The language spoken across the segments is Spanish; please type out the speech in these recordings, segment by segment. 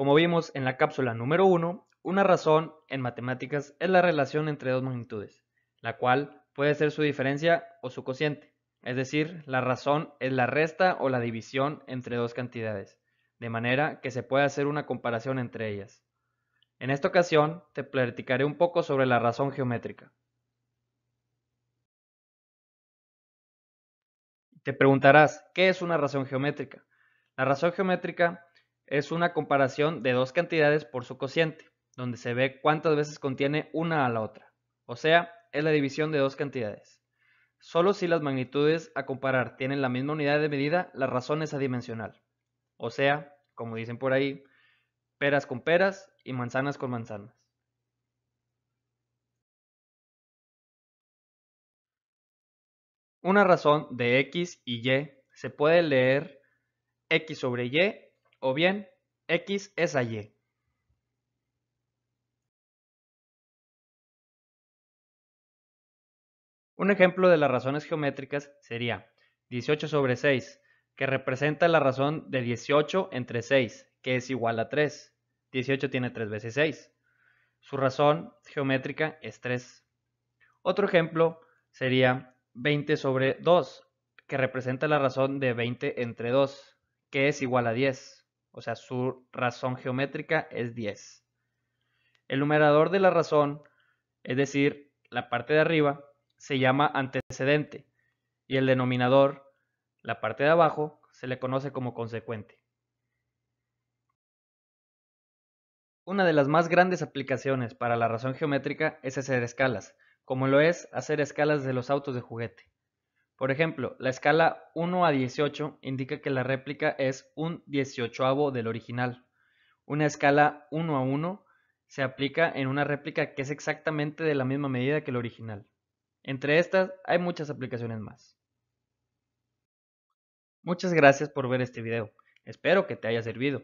Como vimos en la cápsula número 1, una razón en matemáticas es la relación entre dos magnitudes, la cual puede ser su diferencia o su cociente, es decir, la razón es la resta o la división entre dos cantidades, de manera que se puede hacer una comparación entre ellas. En esta ocasión te platicaré un poco sobre la razón geométrica. Te preguntarás, ¿qué es una razón geométrica? La razón geométrica es una comparación de dos cantidades por su cociente, donde se ve cuántas veces contiene una a la otra. O sea, es la división de dos cantidades. Solo si las magnitudes a comparar tienen la misma unidad de medida, la razón es adimensional. O sea, como dicen por ahí, peras con peras y manzanas con manzanas. Una razón de x y y se puede leer x sobre y o bien X es a Y. Un ejemplo de las razones geométricas sería 18 sobre 6, que representa la razón de 18 entre 6, que es igual a 3. 18 tiene 3 veces 6. Su razón geométrica es 3. Otro ejemplo sería 20 sobre 2, que representa la razón de 20 entre 2, que es igual a 10 o sea, su razón geométrica es 10. El numerador de la razón, es decir, la parte de arriba, se llama antecedente y el denominador, la parte de abajo, se le conoce como consecuente. Una de las más grandes aplicaciones para la razón geométrica es hacer escalas, como lo es hacer escalas de los autos de juguete. Por ejemplo, la escala 1 a 18 indica que la réplica es un 18avo del original. Una escala 1 a 1 se aplica en una réplica que es exactamente de la misma medida que el original. Entre estas hay muchas aplicaciones más. Muchas gracias por ver este video. Espero que te haya servido.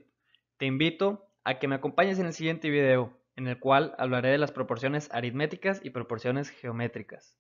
Te invito a que me acompañes en el siguiente video, en el cual hablaré de las proporciones aritméticas y proporciones geométricas.